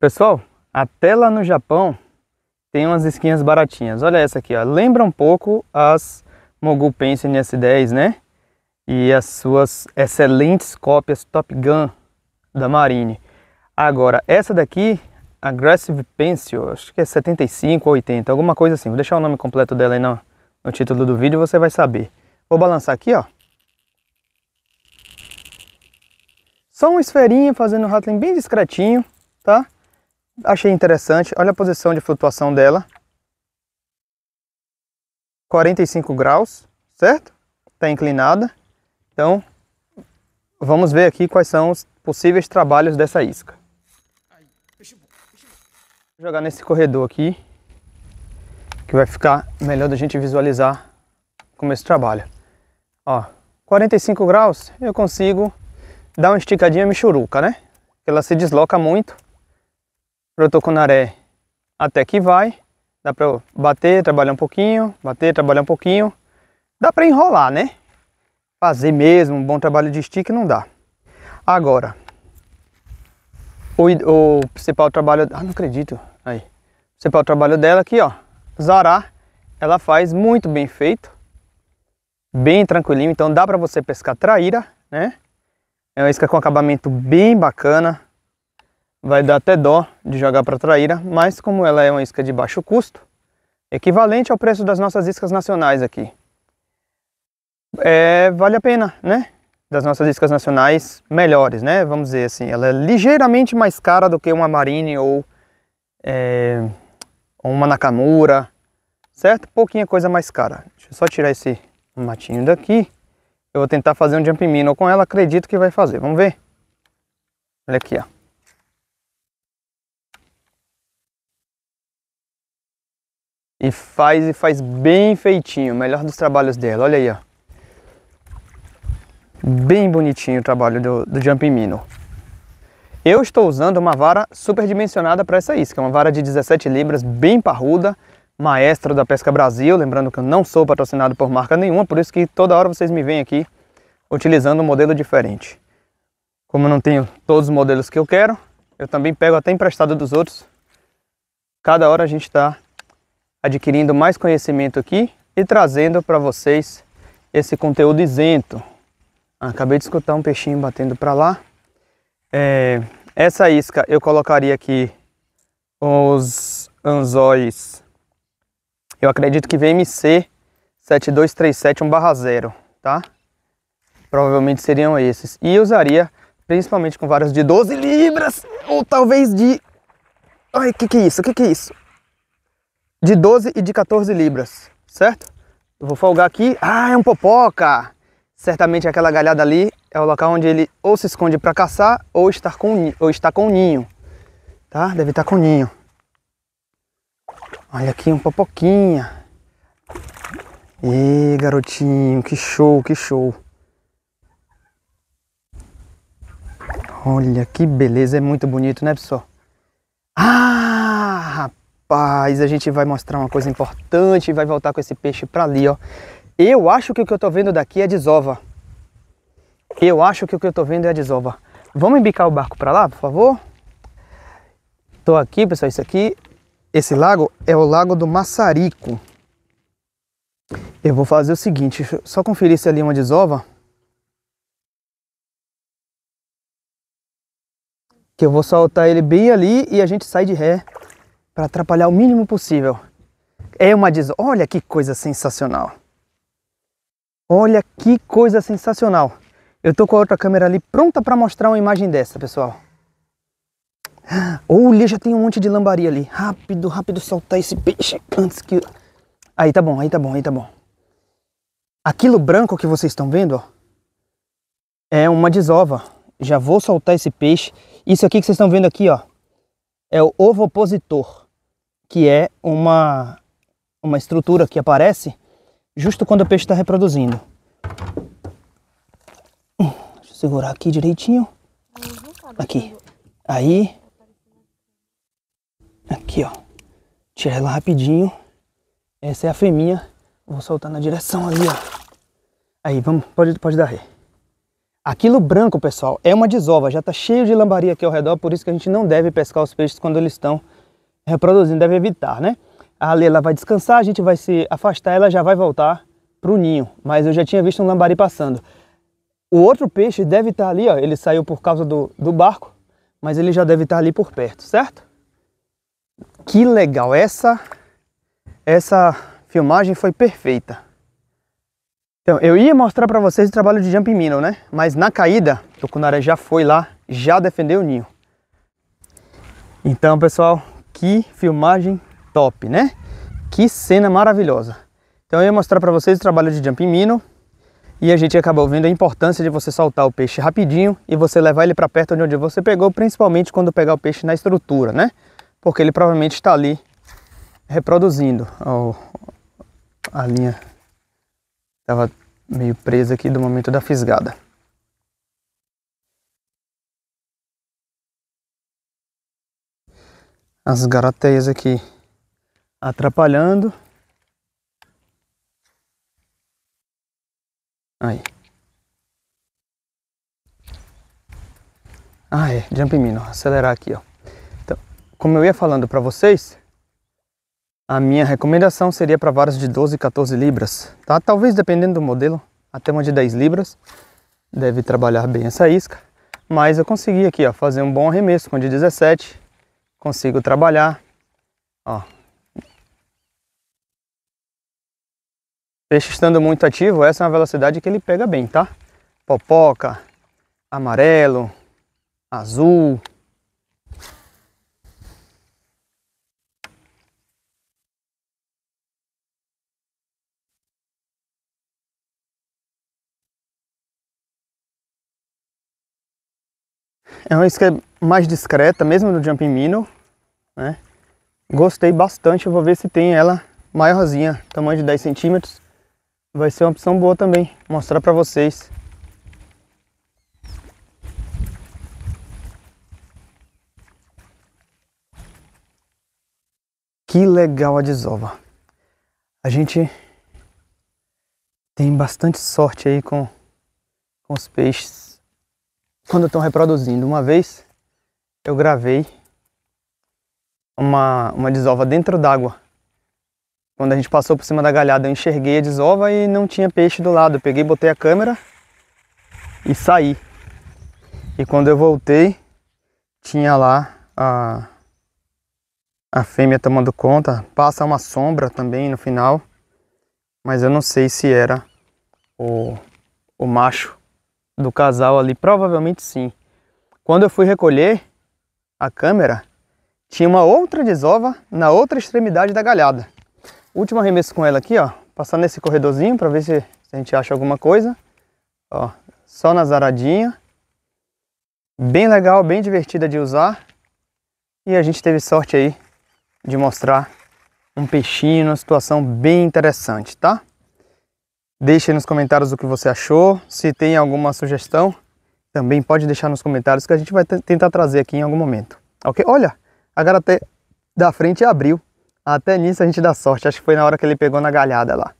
Pessoal, até lá no Japão tem umas esquinhas baratinhas. Olha essa aqui, ó. lembra um pouco as Mogul Pencil NS10, né? E as suas excelentes cópias Top Gun da Marine. Agora, essa daqui, Aggressive Pencil, acho que é 75 ou 80, alguma coisa assim. Vou deixar o nome completo dela aí no, no título do vídeo, você vai saber. Vou balançar aqui, ó. Só uma esferinha fazendo o rattling bem discretinho, Tá? achei interessante. Olha a posição de flutuação dela. 45 graus, certo? Está inclinada. Então, vamos ver aqui quais são os possíveis trabalhos dessa isca. Vou jogar nesse corredor aqui, que vai ficar melhor da gente visualizar como esse trabalho. Ó, 45 graus, eu consigo dar uma esticadinha michuruca, né? Ela se desloca muito para o Toconaré até que vai. Dá para bater, trabalhar um pouquinho, bater, trabalhar um pouquinho. Dá para enrolar, né? Fazer mesmo um bom trabalho de stick não dá. Agora, o, o principal trabalho... Ah, não acredito. Aí. O principal trabalho dela aqui, ó. Zará, ela faz muito bem feito. Bem tranquilinho. Então dá para você pescar traíra, né? É uma isca com acabamento bem bacana vai dar até dó de jogar para traíra, mas como ela é uma isca de baixo custo, equivalente ao preço das nossas iscas nacionais aqui, é, vale a pena, né? Das nossas iscas nacionais melhores, né? Vamos dizer assim, ela é ligeiramente mais cara do que uma Marine ou é, uma Nakamura, certo? Pouquinha coisa mais cara. Deixa eu só tirar esse matinho daqui. Eu vou tentar fazer um jump minnow com ela, acredito que vai fazer. Vamos ver? Olha aqui, ó. E faz e faz bem feitinho, melhor dos trabalhos dela. Olha aí, ó. Bem bonitinho o trabalho do, do Jumping Minnow. Eu estou usando uma vara superdimensionada para essa isca, é uma vara de 17 libras, bem parruda, maestra da Pesca Brasil, lembrando que eu não sou patrocinado por marca nenhuma, por isso que toda hora vocês me veem aqui utilizando um modelo diferente. Como eu não tenho todos os modelos que eu quero, eu também pego até emprestado dos outros. Cada hora a gente está adquirindo mais conhecimento aqui e trazendo para vocês esse conteúdo isento. Ah, acabei de escutar um peixinho batendo para lá. É, essa isca eu colocaria aqui os anzóis. Eu acredito que VMC 7237-0, tá? Provavelmente seriam esses. E usaria principalmente com varas de 12 libras ou talvez de... Ai, que que é isso? Que que é isso? de 12 e de 14 libras, certo? Eu vou folgar aqui. Ah, é um popoca! Certamente aquela galhada ali é o local onde ele ou se esconde para caçar ou está com ou está com ninho, tá? Deve estar tá com ninho. Olha aqui um popoquinha. E garotinho, que show, que show. Olha que beleza, é muito bonito, né, pessoal? Ah, rapaz, a gente vai mostrar uma coisa importante e vai voltar com esse peixe para ali, ó. Eu acho que o que eu tô vendo daqui é desova. Eu acho que o que eu tô vendo é desova. Vamos embicar o barco para lá, por favor? Tô aqui, pessoal, isso aqui, esse lago é o Lago do Massarico. Eu vou fazer o seguinte, só conferir se ali é uma desova. Que eu vou soltar ele bem ali e a gente sai de ré para atrapalhar o mínimo possível. É uma desordem. Olha que coisa sensacional. Olha que coisa sensacional. Eu tô com a outra câmera ali pronta para mostrar uma imagem dessa, pessoal. Olha, já tem um monte de lambaria ali. Rápido, rápido soltar esse peixe antes que... Aí tá bom, aí tá bom, aí tá bom. Aquilo branco que vocês estão vendo, ó, é uma desova. Já vou soltar esse peixe. Isso aqui que vocês estão vendo aqui, ó, é o ovopositor, que é uma, uma estrutura que aparece justo quando o peixe está reproduzindo. Deixa eu segurar aqui direitinho. Aqui. Aí. Aqui, ó. Tira ela rapidinho. Essa é a fêmea. Vou soltar na direção ali, ó. Aí, vamos, pode, pode dar ré. Aquilo branco, pessoal, é uma desova, já está cheio de lambaria aqui ao redor, por isso que a gente não deve pescar os peixes quando eles estão reproduzindo, deve evitar, né? A Lela vai descansar, a gente vai se afastar, ela já vai voltar para o ninho, mas eu já tinha visto um lambari passando. O outro peixe deve estar tá ali, ó, ele saiu por causa do, do barco, mas ele já deve estar tá ali por perto, certo? Que legal, essa, essa filmagem foi perfeita. Então, eu ia mostrar para vocês o trabalho de Jump Minnow, né? Mas na caída, o Cunaré já foi lá, já defendeu o ninho. Então, pessoal, que filmagem top, né? Que cena maravilhosa. Então, eu ia mostrar para vocês o trabalho de Jump Minnow. E a gente acabou vendo a importância de você soltar o peixe rapidinho e você levar ele para perto de onde você pegou, principalmente quando pegar o peixe na estrutura, né? Porque ele provavelmente está ali reproduzindo a linha Estava meio presa aqui do momento da fisgada. As garateias aqui atrapalhando. Aí. Ah, é, jump mino, acelerar aqui, ó. Então, como eu ia falando para vocês, a minha recomendação seria para varas de 12 e 14 libras, tá? Talvez dependendo do modelo, até uma de 10 libras deve trabalhar bem essa isca, mas eu consegui aqui, ó, fazer um bom arremesso com de 17, consigo trabalhar, ó. Peixe estando muito ativo, essa é uma velocidade que ele pega bem, tá? Popoca, amarelo, azul, É uma isca mais discreta, mesmo do Jumping Minnow, né? Gostei bastante, eu vou ver se tem ela maiorzinha, tamanho de 10 centímetros. Vai ser uma opção boa também, mostrar para vocês. Que legal a desova. A gente tem bastante sorte aí com, com os peixes quando estão reproduzindo. Uma vez eu gravei uma, uma desova dentro d'água. Quando a gente passou por cima da galhada, eu enxerguei a desova e não tinha peixe do lado. Eu peguei, botei a câmera e saí. E quando eu voltei, tinha lá a, a fêmea tomando conta. Passa uma sombra também no final, mas eu não sei se era o, o macho do casal ali? Provavelmente sim. Quando eu fui recolher a câmera, tinha uma outra desova na outra extremidade da galhada. Último arremesso com ela aqui, ó. Passar nesse corredorzinho para ver se, se a gente acha alguma coisa. Ó, só na zaradinha. Bem legal, bem divertida de usar. E a gente teve sorte aí de mostrar um peixinho numa situação bem interessante, tá? Deixe nos comentários o que você achou. Se tem alguma sugestão, também pode deixar nos comentários que a gente vai tentar trazer aqui em algum momento. Ok? Olha, a garota da frente abriu. Até nisso a gente dá sorte. Acho que foi na hora que ele pegou na galhada lá.